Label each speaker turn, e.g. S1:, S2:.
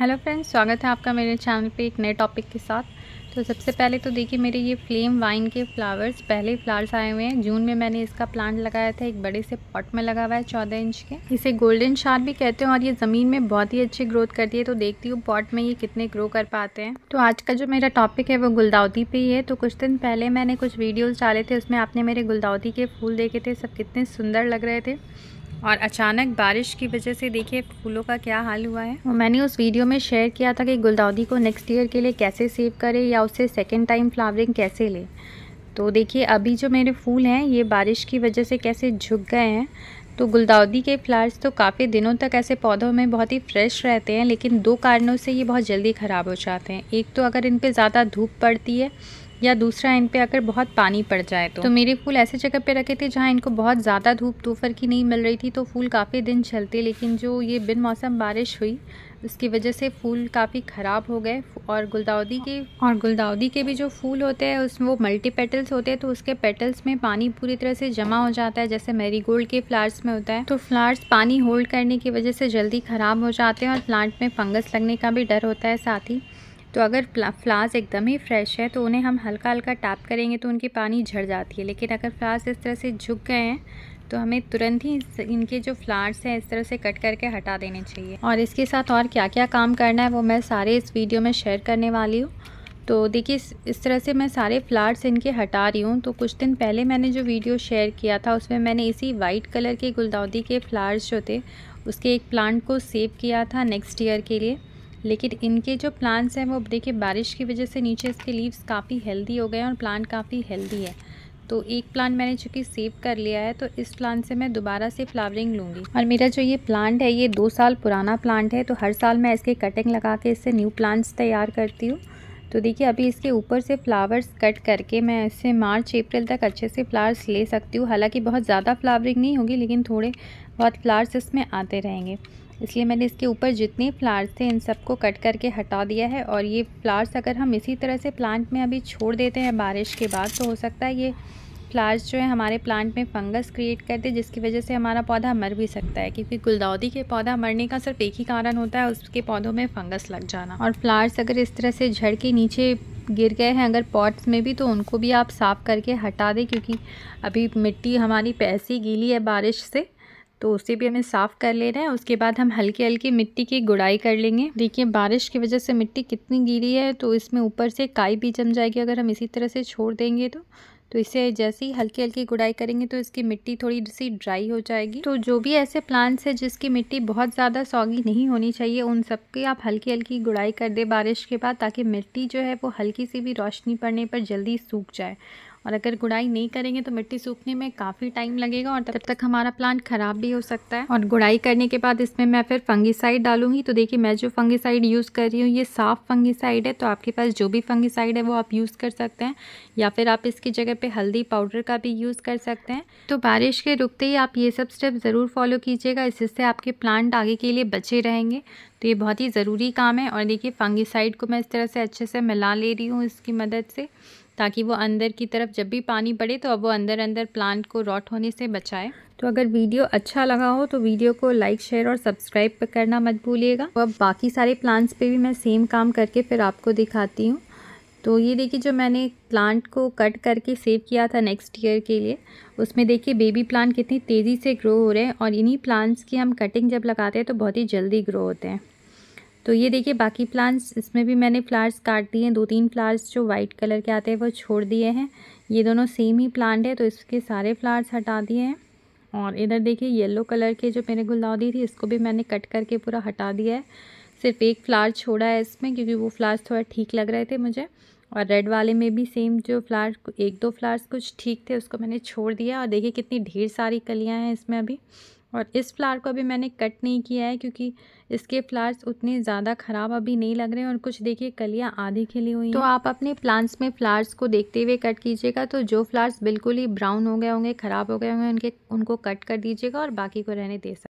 S1: hello friends स्वागत है आपका मेरे चैनल पे एक नए टॉपिक के साथ तो सबसे पहले तो देखिए मेरे ये फ्लेम वाइन के फ्लावर्स पहले फ्लावर्स आए हुए हैं जून में मैंने इसका प्लांट लगाया था एक बड़े से पॉट में लगा हुआ है चौदह इंच के इसे गोल्डन शार भी कहते हैं और ये ज़मीन में बहुत ही अच्छी ग्रोथ करती है तो देखती हूँ पॉट में ये कितने ग्रो कर पाते हैं तो आज का जो मेरा टॉपिक है वो गुलदाउदी पे ही है तो कुछ दिन पहले मैंने कुछ वीडियोज़ डाले थे उसमें आपने मेरे गुलदाउदी के फूल देखे थे सब कितने सुंदर लग रहे थे और अचानक बारिश की वजह से देखिए फूलों का क्या हाल हुआ है और मैंने उस वीडियो में शेयर किया था कि गुलदाउदी को नेक्स्ट ईयर के लिए कैसे सेव करें या उसे सेकेंड टाइम फ्लावरिंग कैसे लें तो देखिए अभी जो मेरे फूल हैं ये बारिश की वजह से कैसे झुक गए हैं तो गुलदाउदी के फ्लावर्स तो काफ़ी दिनों तक ऐसे पौधों में बहुत ही फ्रेश रहते हैं लेकिन दो कारणों से ये बहुत जल्दी ख़राब हो जाते हैं एक तो अगर इन पर ज़्यादा धूप पड़ती है या दूसरा इन पे अगर बहुत पानी पड़ जाए तो, तो मेरे फूल ऐसे जगह पे रखे थे जहाँ इनको बहुत ज़्यादा धूप दोपहर की नहीं मिल रही थी तो फूल काफ़ी दिन चलते लेकिन जो ये बिन मौसम बारिश हुई उसकी वजह से फूल काफ़ी ख़राब हो गए और गुलदाउदी के और गुलदाउदी के भी जो फूल होते हैं उसमें वो मल्टी पेटल्स होते हैं तो उसके पेटल्स में पानी पूरी तरह से जमा हो जाता है जैसे मैरीगोल्ड के फ्लावर्स में होता है तो फ्लावर्स पानी होल्ड करने की वजह से जल्दी ख़राब हो जाते हैं और प्लांट में फंगस लगने का भी डर होता है साथ ही तो अगर फ्लावर्स एकदम ही फ्रेश है तो उन्हें हम हल्का हल्का टैप करेंगे तो उनकी पानी झड़ जाती है लेकिन अगर फ्लावर्स इस तरह से झुक गए हैं तो हमें तुरंत ही इनके जो फ्लावर्स हैं इस तरह से कट करके हटा देने चाहिए और इसके साथ और क्या क्या काम करना है वो मैं सारे इस वीडियो में शेयर करने वाली हूँ तो देखिए इस तरह से मैं सारे फ्लावर्स इनके हटा रही हूँ तो कुछ दिन पहले मैंने जो वीडियो शेयर किया था उसमें मैंने इसी वाइट कलर के गुलदाउदी के फ्लावर्स जो थे उसके एक प्लांट को सेव किया था नेक्स्ट ईयर के लिए लेकिन इनके जो प्लांट्स हैं वो देखिए बारिश की वजह से नीचे इसके लीव्स काफ़ी हेल्दी हो गए हैं और प्लांट काफ़ी हेल्दी है तो एक प्लांट मैंने चूँकि सेव कर लिया है तो इस प्लांट से मैं दोबारा से फ्लावरिंग लूँगी और मेरा जो ये प्लांट है ये दो साल पुराना प्लांट है तो हर साल मैं इसके कटिंग लगा के इससे न्यू प्लांट्स तैयार करती हूँ तो देखिए अभी इसके ऊपर से फ्लावर्स कट करके मैं इससे मार्च अप्रैल तक अच्छे से फ्लावर्स ले सकती हूँ हालांकि बहुत ज़्यादा फ्लावरिंग नहीं होगी लेकिन थोड़े बहुत फ्लावर्स इसमें आते रहेंगे इसलिए मैंने इसके ऊपर जितने फ्लावर्स थे इन सबको कट करके हटा दिया है और ये फ्लावर्स अगर हम इसी तरह से प्लांट में अभी छोड़ देते हैं बारिश के बाद तो हो सकता है ये फ्लावर्स जो है हमारे प्लांट में फंगस क्रिएट करते हैं जिसकी वजह से हमारा पौधा मर भी सकता है क्योंकि गुलदाउदी के पौधा मरने का सिर्फ एक ही कारण होता है उसके पौधों में फंगस लग जाना और फ्लावर्स अगर इस तरह से झड़ के नीचे गिर गए हैं अगर पॉट्स में भी तो उनको भी आप साफ़ करके हटा दें क्योंकि अभी मिट्टी हमारी पैसी गीली है बारिश से तो उसे भी हमें साफ़ कर ले रहे हैं उसके बाद हम हल्की हल्की मिट्टी की गुड़ाई कर लेंगे देखिए बारिश की वजह से मिट्टी कितनी गिरी है तो इसमें ऊपर से काई भी जम जाएगी अगर हम इसी तरह से छोड़ देंगे तो तो इसे जैसे ही हल्की हल्की गुड़ाई करेंगे तो इसकी मिट्टी थोड़ी सी ड्राई हो जाएगी तो जो भी ऐसे प्लांट्स हैं जिसकी मिट्टी बहुत ज़्यादा सौगी नहीं होनी चाहिए उन सब की आप हल्की हल्की गुड़ाई कर दें बारिश के बाद ताकि मिट्टी जो है वो हल्की सी भी रोशनी पड़ने पर जल्दी सूख जाए और अगर गुड़ाई नहीं करेंगे तो मिट्टी सूखने में काफ़ी टाइम लगेगा और तब तक हमारा प्लांट ख़राब भी हो सकता है और गुड़ाई करने के बाद इसमें मैं फिर फंगीसाइड डालूंगी तो देखिए मैं जो फंगीसाइड यूज़ कर रही हूँ ये साफ़ फंगीसाइड है तो आपके पास जो भी फंगीसाइड है वो आप यूज़ कर सकते हैं या फिर आप इसकी जगह पर हल्दी पाउडर का भी यूज़ कर सकते हैं तो बारिश के रुकते ही आप ये सब स्टेप ज़रूर फॉलो कीजिएगा इससे आपके प्लांट आगे के लिए बचे रहेंगे तो ये बहुत ही ज़रूरी काम है और देखिए फंगीसाइड को मैं इस तरह से अच्छे से मिला ले रही हूँ इसकी मदद से ताकि वो अंदर की तरफ जब भी पानी पड़े तो अब वो अंदर अंदर प्लांट को रॉट होने से बचाए तो अगर वीडियो अच्छा लगा हो तो वीडियो को लाइक शेयर और सब्सक्राइब करना मत भूलिएगा तो अब बाकी सारे प्लांट्स पे भी मैं सेम काम करके फिर आपको दिखाती हूँ तो ये देखिए जो मैंने प्लांट को कट करके सेव किया था नेक्स्ट ईयर के लिए उसमें देखिए बेबी प्लांट कितनी तेज़ी से ग्रो हो रहे हैं और इन्हीं प्लांट्स की हम कटिंग जब लगाते हैं तो बहुत ही जल्दी ग्रो होते हैं तो ये देखिए बाकी प्लांट्स इसमें भी मैंने फ्लावर्स काट दिए हैं दो तीन फ्लावर्स जो वाइट कलर के आते हैं वो छोड़ दिए हैं ये दोनों सेम ही प्लांट है तो इसके सारे फ्लावर्स हटा दिए हैं और इधर देखिए येलो कलर के जो मैंने गुलदाउदी थी इसको भी मैंने कट करके पूरा हटा दिया है सिर्फ एक फ्लावर छोड़ा है इसमें क्योंकि वो फ्लावर्स थोड़ा ठीक लग रहे थे मुझे और रेड वाले में भी सेम जो फ्लावर एक दो फ्लावर्स कुछ ठीक थे उसको मैंने छोड़ दिया और देखिए कितनी ढेर सारी कलियाँ हैं इसमें अभी और इस फ्लावर को अभी मैंने कट नहीं किया है क्योंकि इसके फ्लावर्स उतने ज़्यादा ख़राब अभी नहीं लग रहे हैं और कुछ देखिए कलियाँ आधी खिली हुई हैं तो आप अपने प्लांट्स में फ्लावर्स को देखते हुए कट कीजिएगा तो जो फ्लावर्स बिल्कुल ही ब्राउन हो गए होंगे ख़राब हो गए होंगे उनके उनको कट कर दीजिएगा और बाकी को रहने दे सकते